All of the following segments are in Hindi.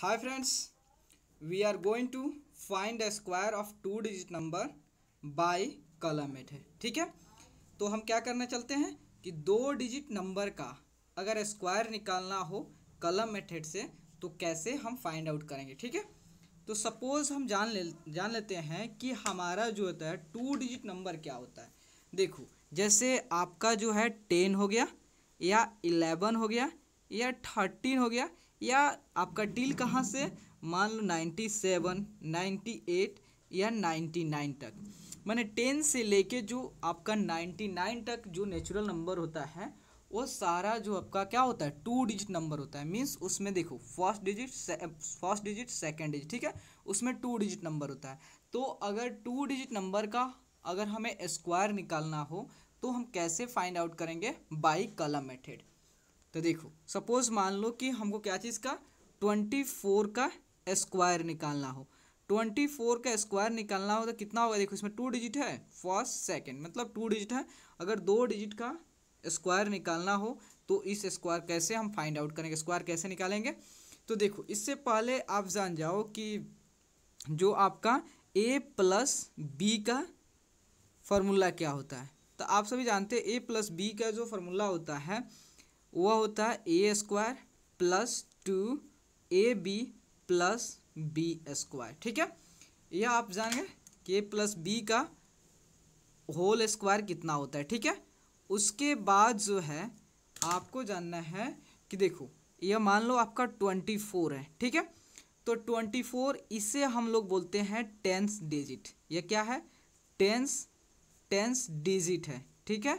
hi friends we are going to find a square of two digit number by कलम है ठीक है तो हम क्या करना चलते हैं कि दो डिजिट नंबर का अगर स्क्वायर निकालना हो कलम मेथड से तो कैसे हम फाइंड आउट करेंगे ठीक है तो सपोज़ हम जान ले जान लेते हैं कि हमारा जो होता है टू डिजिट नंबर क्या होता है देखो जैसे आपका जो है टेन हो गया या इलेवन हो गया या थर्टीन हो गया या आपका डील कहाँ से मान लो नाइन्टी सेवन नाइन्टी एट या नाइन्टी नाइन तक मैंने टेन से लेके जो आपका नाइन्टी नाइन तक जो नेचुरल नंबर होता है वो सारा जो आपका क्या होता है टू डिजिट नंबर होता है मीन्स उसमें देखो first digit first digit second digit ठीक है उसमें टू डिजिट नंबर होता है तो अगर टू डिजिट नंबर का अगर हमें स्क्वायर निकालना हो तो हम कैसे फाइंड आउट करेंगे बाई कलम मेथड तो देखो सपोज मान लो कि हमको क्या चीज़ का ट्वेंटी फोर का स्क्वायर निकालना हो ट्वेंटी फोर का स्क्वायर निकालना हो तो कितना होगा देखो इसमें टू डिजिट है फर्स्ट सेकंड मतलब टू डिजिट है अगर दो डिजिट का स्क्वायर निकालना हो तो इस स्क्वायर कैसे हम फाइंड आउट करेंगे स्क्वायर कैसे निकालेंगे तो देखो इससे पहले आप जान जाओ कि जो आपका ए प्लस बी का फॉर्मूला क्या होता है तो आप सभी जानते हैं ए प्लस बी का जो फॉर्मूला होता है वह होता है A square plus two A B plus B square ठीक है यह आप जानेंगे के प्लस बी का होल स्क्वायर कितना होता है ठीक है उसके बाद जो है आपको जानना है कि देखो यह मान लो आपका ट्वेंटी फोर है ठीक है तो ट्वेंटी फोर इसे हम लोग बोलते हैं टेंस डिजिट यह क्या है टेंस टेंस डिजिट है ठीक है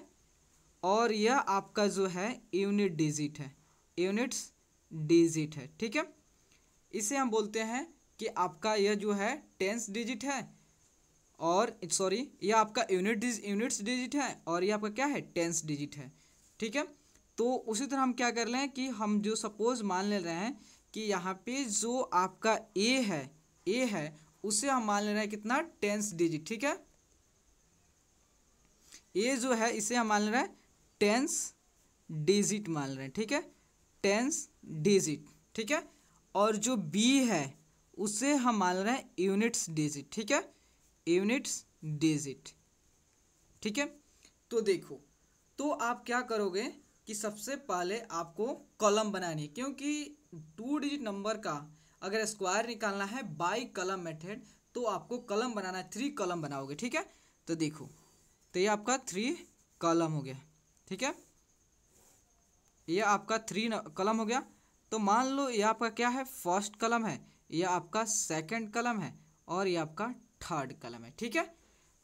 और यह आपका जो है यूनिट डिजिट है यूनिट्स डिजिट है ठीक है इसे हम बोलते हैं कि आपका यह जो है टेंस डिजिट है और सॉरी यह आपका यूनिट यूनिट्स डिजिट है और यह आपका क्या है टेंस डिजिट है ठीक है तो उसी तरह हम क्या कर लें कि हम जो सपोज मान ले रहे हैं कि यहाँ पे जो आपका ए है ए है उसे हम मान ले रहे हैं कितना टेंस डिजिट ठीक है ए जो है इसे हम मान ले रहे हैं टेंस डिजिट मान रहे हैं ठीक है टेंस डिजिट ठीक है और जो बी है उसे हम मान रहे हैं यूनिट्स डिजिट ठीक है यूनिट्स डिजिट ठीक है तो देखो तो आप क्या करोगे कि सबसे पहले आपको कॉलम बनानी है क्योंकि टू डिजिट नंबर का अगर स्क्वायर निकालना है बाई कलम मेथड तो आपको कलम बनाना है थ्री कलम बनाओगे ठीक है तो देखो तो ये आपका थ्री कॉलम हो गया ठीक है यह आपका थ्री कलम हो गया तो मान लो ये आपका क्या है फर्स्ट कलम है यह आपका सेकंड कलम है और यह आपका थर्ड कलम है ठीक है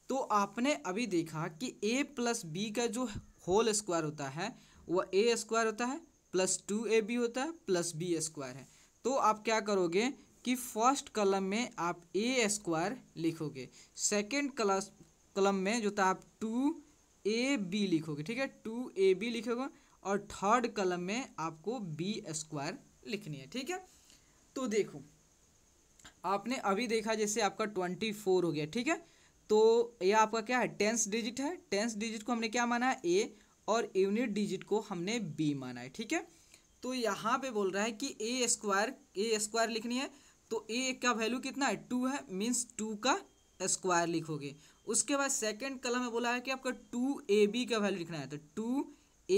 तो आपने अभी देखा कि ए प्लस बी का जो होल स्क्वायर होता है वह ए स्क्वायर होता है प्लस टू ए बी होता है प्लस बी स्क्वायर है तो आप क्या करोगे कि फर्स्ट कलम में आप ए स्क्वायर लिखोगे सेकेंड कलम में जो था आप टू ए बी लिखोगे ठीक है टू ए बी लिखोगे और थर्ड कलम में आपको बी स्क्वायर लिखनी है ठीक है तो देखो आपने अभी देखा जैसे आपका ट्वेंटी फोर हो गया ठीक है तो ये आपका क्या है टेंस डिजिट है टेंस डिजिट को हमने क्या माना है ए और यूनिट डिजिट को हमने बी माना है ठीक है तो यहाँ पे बोल रहा है कि ए स्क्वायर ए स्क्वायर लिखनी है तो ए का वैल्यू कितना है टू है मीन्स टू का स्क्वायर लिखोगे उसके बाद सेकेंड कलम में बोला है कि आपका टू ए बी का वैल्यू लिखना है तो टू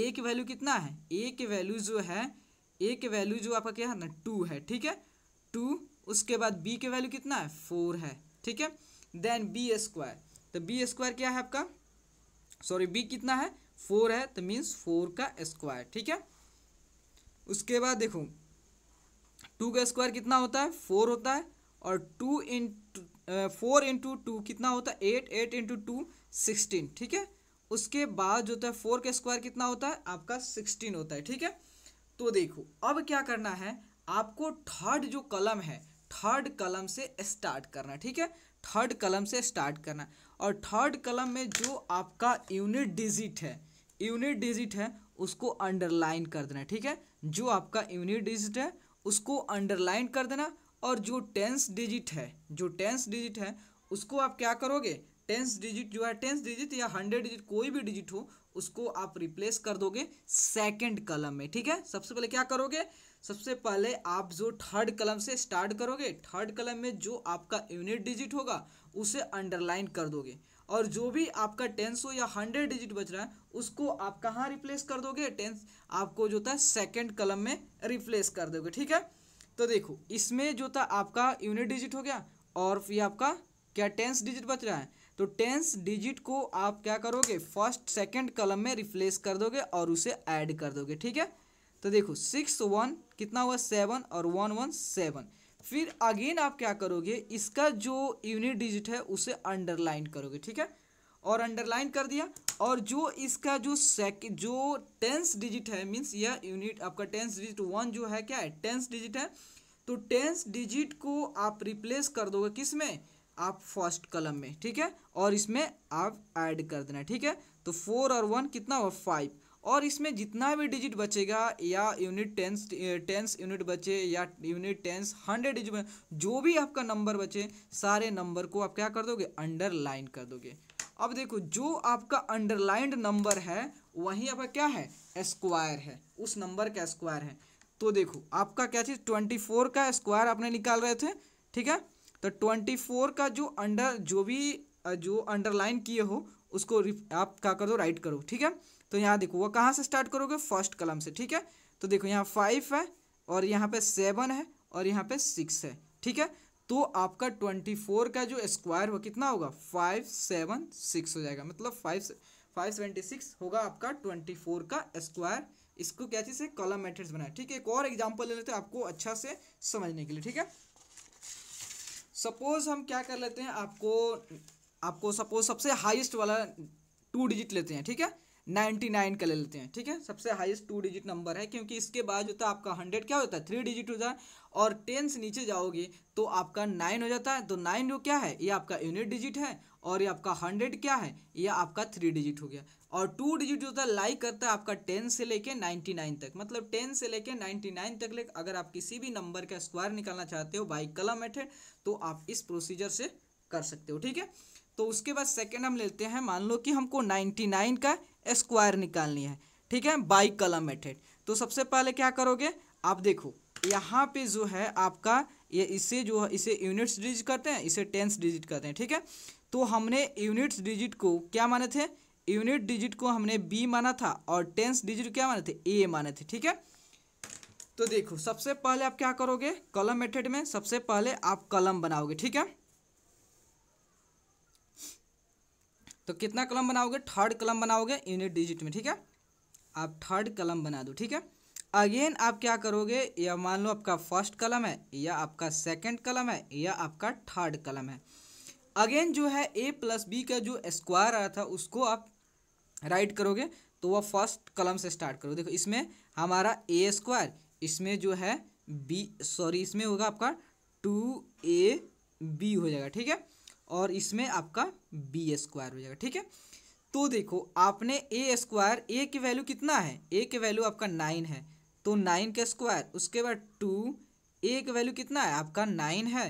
ए की वैल्यू कितना है ए की वैल्यू जो है ए की वैल्यू जो आपका क्या है ना टू है ठीक है टू उसके बाद बी की वैल्यू कितना है फोर है ठीक है देन बी स्क्वायर तो बी स्क्वायर क्या है आपका सॉरी बी कितना है फोर है तो मीन्स फोर का स्क्वायर ठीक है उसके बाद देखो टू का स्क्वायर कितना होता है फोर होता है और two in four into two कितना होता है eight eight into two sixteen ठीक है उसके बाद जो होता है फोर का स्क्वायर कितना होता है आपका सिक्सटीन होता है ठीक है तो देखो अब क्या करना है आपको थर्ड जो कलम है थर्ड कलम से स्टार्ट करना ठीक है थर्ड कलम से स्टार्ट करना और थर्ड कलम में जो आपका यूनिट डिजिट है यूनिट डिजिट है उसको अंडरलाइन कर देना ठीक है जो आपका यूनिट डिजिट है उसको अंडरलाइन कर देना और जो टेंस डिजिट है जो टेंस डिजिट है उसको आप क्या करोगे टेंस डिजिट जो है टेंस डिजिट या हंड्रेड डिजिट कोई भी डिजिट हो उसको आप रिप्लेस कर दोगे सेकंड कलम में ठीक है सबसे पहले क्या करोगे सबसे पहले आप जो थर्ड कलम से स्टार्ट करोगे थर्ड कलम में जो आपका यूनिट डिजिट होगा उसे अंडरलाइन कर दोगे और जो भी आपका टेंस हो या हंड्रेड डिजिट बच रहा है उसको आप कहाँ रिप्लेस कर दोगे टेंस आपको जो होता है सेकेंड कलम में रिप्लेस कर दोगे ठीक है तो देखो इसमें जो था आपका यूनिट डिजिट हो गया और ये आपका क्या टेंस डिजिट बच रहा है तो टेंस डिजिट को आप क्या करोगे फर्स्ट सेकंड कलम में रिप्लेस कर दोगे और उसे ऐड कर दोगे ठीक है तो देखो सिक्स वन कितना हुआ सेवन और वन वन सेवन फिर अगेन आप क्या करोगे इसका जो यूनिट डिजिट है उसे अंडरलाइन करोगे ठीक है और अंडरलाइन कर दिया और जो इसका जो सेक जो टेंस डिजिट है मीन्स यह यूनिट आपका टेंस डिजिट वन जो है क्या है टेंस डिजिट है तो टेंस डिजिट को आप रिप्लेस कर दोगे किस में आप फर्स्ट कलम में ठीक है और इसमें आप ऐड कर देना ठीक है तो फोर और वन कितना हुआ फाइव और इसमें जितना भी डिजिट बचेगा या यूनिट टेंस टेंस यूनिट बचे या यूनिट टेंस हंड्रेड डिजिट जो भी आपका नंबर बचे सारे नंबर को आप क्या कर दोगे अंडरलाइन कर दोगे अब देखो जो आपका अंडरलाइंड नंबर है वहीं आपका क्या है स्क्वायर है उस नंबर का स्क्वायर है तो देखो आपका क्या चीज़ ट्वेंटी फोर का स्क्वायर आपने निकाल रहे थे ठीक है तो ट्वेंटी फोर का जो अंडर जो भी जो अंडरलाइन किए हो उसको आप क्या कर दो राइट करो ठीक है तो यहाँ देखो वो कहाँ से स्टार्ट करोगे फर्स्ट कलम से ठीक है तो देखो यहाँ फाइव है और यहाँ पे सेवन है और यहाँ पे सिक्स है ठीक है तो आपका ट्वेंटी फोर का जो स्क्वायर हो कितना होगा फाइव सेवन सिक्स हो जाएगा मतलब फाइव फाइव सेवेंटी सिक्स होगा आपका ट्वेंटी फोर का स्क्वायर इसको क्या चीज़ है कॉलम मैट्रिक्स बनाए ठीक है एक और एग्जाम्पल ले लेते हैं आपको अच्छा से समझने के लिए ठीक है सपोज हम क्या कर लेते हैं आपको आपको सपोज सबसे हाईएस्ट वाला टू डिजिट लेते हैं ठीक है नाइन्टी नाइन का ले लेते हैं ठीक है सबसे हाईएस्ट टू डिजिट नंबर है क्योंकि इसके बाद जो था आपका हंड्रेड क्या होता है थ्री डिजिट होता है और टेन से नीचे जाओगे तो आपका नाइन हो जाता है तो नाइन जो क्या है ये आपका यूनिट डिजिट है और ये आपका हंड्रेड क्या है ये आपका थ्री डिजिट हो गया और टू डिजिट जो होता है करता है आपका टेन से लेके नाइन्टी नाइन तक मतलब टेन से लेके नाइन्टी नाइन तक ले अगर आप किसी भी नंबर का स्क्वायर निकालना चाहते हो बाई कलम मेथड तो आप इस प्रोसीजर से कर सकते हो ठीक है तो उसके बाद सेकेंड हम लेते हैं मान लो कि हमको नाइन्टी नाइन का स्क्वायर निकालनी है ठीक है बाई कलम मेथड तो सबसे पहले क्या करोगे आप देखो यहाँ पे जो है आपका ये इसे जो है इसे यूनिट्स डिजिट करते हैं इसे टेंस डिजिट करते हैं ठीक है तो हमने यूनिट्स डिजिट को क्या माने थे यूनिट डिजिट को हमने बी माना था और टेंस डिजिट क्या माने थे ए माने थे ठीक है तो देखो सबसे पहले आप क्या करोगे कलम मेथड में सबसे पहले आप कलम बनाओगे ठीक है तो कितना कलम बनाओगे थर्ड कलम बनाओगे यूनिट डिजिट में ठीक है आप थर्ड कलम बना दो ठीक है अगेन आप क्या करोगे या मान लो आपका फर्स्ट कलम है या आपका सेकंड कलम है या आपका थर्ड कलम है अगेन जो है ए प्लस बी का जो स्क्वायर आया था उसको आप राइट करोगे तो वह फर्स्ट कलम से स्टार्ट करो देखो इसमें हमारा ए स्क्वायर इसमें जो है बी सॉरी इसमें होगा आपका टू ए बी हो जाएगा ठीक है और इसमें आपका बी स्क्वायर हो जाएगा ठीक है तो देखो आपने ए स्क्वायर ए की वैल्यू कितना है ए की वैल्यू आपका नाइन है तो नाइन का स्क्वायर उसके बाद टू ए का वैल्यू कितना है आपका नाइन है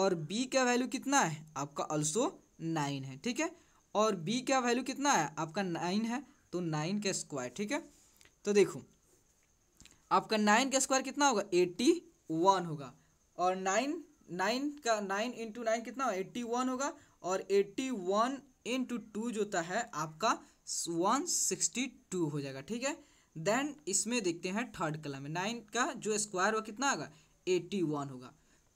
और बी का वैल्यू कितना है आपका ऑल्सो नाइन है ठीक है और बी का वैल्यू कितना है आपका नाइन है तो नाइन का स्क्वायर ठीक है तो देखो आपका नाइन का स्क्वायर कितना होगा एट्टी वन होगा और नाइन नाइन का नाइन इंटू नाइन कितना एट्टी वन होगा और एट्टी वन इंटू टू जो होता है आपका वन सिक्सटी टू हो जाएगा ठीक है देन इसमें देखते हैं थर्ड कलम में नाइन का जो स्क्वायर होगा कितना आएगा एट्टी वन होगा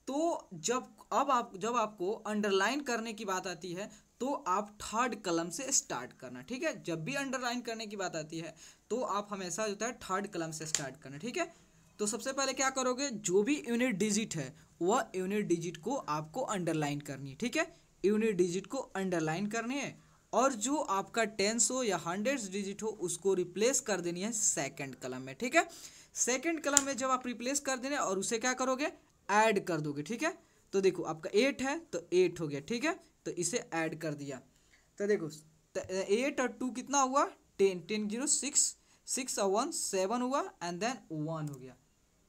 तो जब अब आप जब आपको अंडरलाइन करने की बात आती है तो आप थर्ड कलम से स्टार्ट करना ठीक है जब भी अंडरलाइन करने की बात आती है तो आप हमेशा जो है थर्ड कलम से स्टार्ट करना ठीक है तो सबसे पहले क्या करोगे जो भी यूनिट डिजिट है वह यूनिट डिजिट को आपको अंडरलाइन करनी है ठीक है यूनिट डिजिट को अंडरलाइन करनी है और जो आपका टेंस हो या हंड्रेड डिजिट हो उसको रिप्लेस कर देनी है सेकंड कलम में ठीक है सेकंड कलम में जब आप रिप्लेस कर देने और उसे क्या करोगे ऐड कर दोगे ठीक है तो देखो आपका एट है तो एट हो गया ठीक है तो इसे ऐड कर दिया तो देखो एट और टू कितना हुआ ten ten zero six six और वन सेवन हुआ एंड देन वन हो गया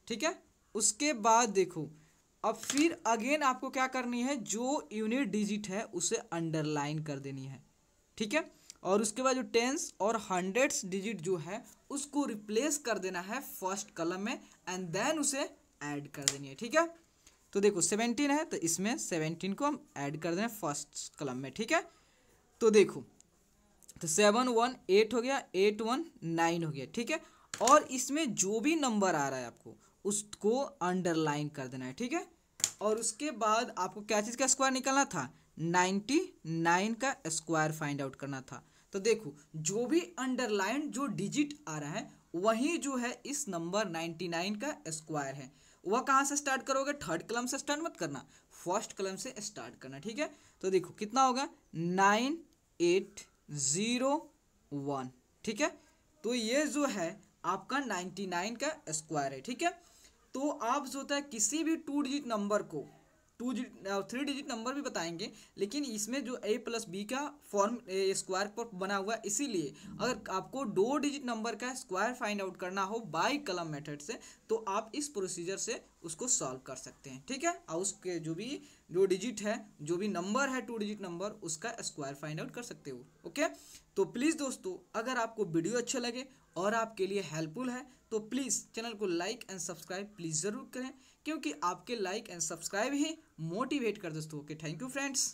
ठीक है उसके बाद देखो अब फिर अगेन आपको क्या करनी है जो यूनिट डिजिट है उसे अंडरलाइन कर देनी है ठीक है और उसके बाद जो टेंस और हंड्रेड्स डिजिट जो है उसको रिप्लेस कर देना है फर्स्ट कलम में एंड देन उसे ऐड कर देनी है ठीक है तो देखो सेवेंटीन है तो इसमें सेवनटीन को हम ऐड कर देना फर्स्ट कलम में ठीक है तो देखो तो सेवन वन एट हो गया एट वन नाइन हो गया ठीक है और इसमें जो भी नंबर आ रहा है आपको उसको अंडरलाइन कर देना है ठीक है और उसके बाद आपको क्या चीज़ का स्क्वायर निकालना था नाइन्टी नाइन का स्क्वायर फाइंड आउट करना था तो देखो जो भी अंडरलाइन जो डिजिट आ रहा है वही जो है इस नंबर नाइन्टी नाइन का स्क्वायर है वह कहाँ से स्टार्ट करोगे थर्ड कलम से स्टार्ट मत करना फर्स्ट कलम से स्टार्ट करना ठीक है तो देखो कितना होगा नाइन एट ज़ीरो वन ठीक है तो ये जो है आपका नाइन्टी नाइन का स्क्वायर है ठीक है तो आप जो होता है किसी भी टू डिजिट नंबर को टू थ्री डिजिट नंबर भी बताएंगे लेकिन इसमें जो ए प्लस बी का फॉर्म स्क्वायर पर बना हुआ है इसीलिए अगर आपको दो डिजिट नंबर का स्क्वायर फाइंड आउट करना हो बाई कलम मेथड से तो आप इस प्रोसीजर से उसको सॉल्व कर सकते हैं ठीक है और उसके जो भी जो डिजिट है जो भी नंबर है टू डिजिट नंबर उसका स्क्वायर फाइंड आउट कर सकते हो ओके तो प्लीज़ दोस्तों अगर आपको वीडियो अच्छा लगे और आपके लिए हेल्पफुल है तो प्लीज़ चैनल को लाइक एंड सब्सक्राइब प्लीज़ ज़रूर करें क्योंकि आपके लाइक एंड सब्सक्राइब ही मोटिवेट कर दोस्तों ओके थैंक यू फ्रेंड्स